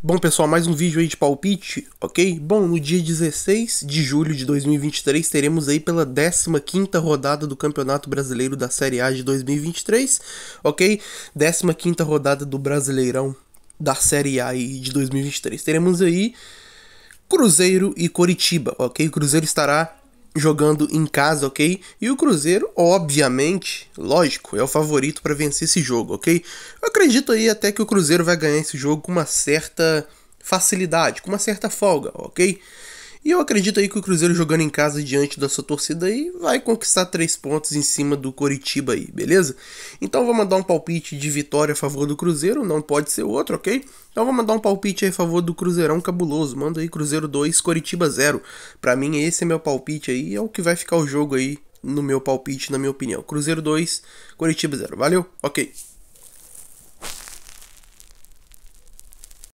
Bom, pessoal, mais um vídeo aí de palpite, ok? Bom, no dia 16 de julho de 2023 teremos aí pela 15ª rodada do Campeonato Brasileiro da Série A de 2023, ok? 15ª rodada do Brasileirão da Série A de 2023. Teremos aí Cruzeiro e Coritiba, ok? Cruzeiro estará jogando em casa, ok? E o Cruzeiro, obviamente, lógico, é o favorito para vencer esse jogo, ok? Eu acredito aí até que o Cruzeiro vai ganhar esse jogo com uma certa facilidade, com uma certa folga, ok? E eu acredito aí que o Cruzeiro jogando em casa diante da sua torcida aí vai conquistar três pontos em cima do Coritiba aí, beleza? Então vou mandar um palpite de vitória a favor do Cruzeiro, não pode ser outro, ok? Então vou mandar um palpite a favor do Cruzeirão cabuloso. Manda aí Cruzeiro 2, Coritiba 0. Para mim esse é meu palpite aí, é o que vai ficar o jogo aí no meu palpite, na minha opinião. Cruzeiro 2, Coritiba 0. Valeu? OK.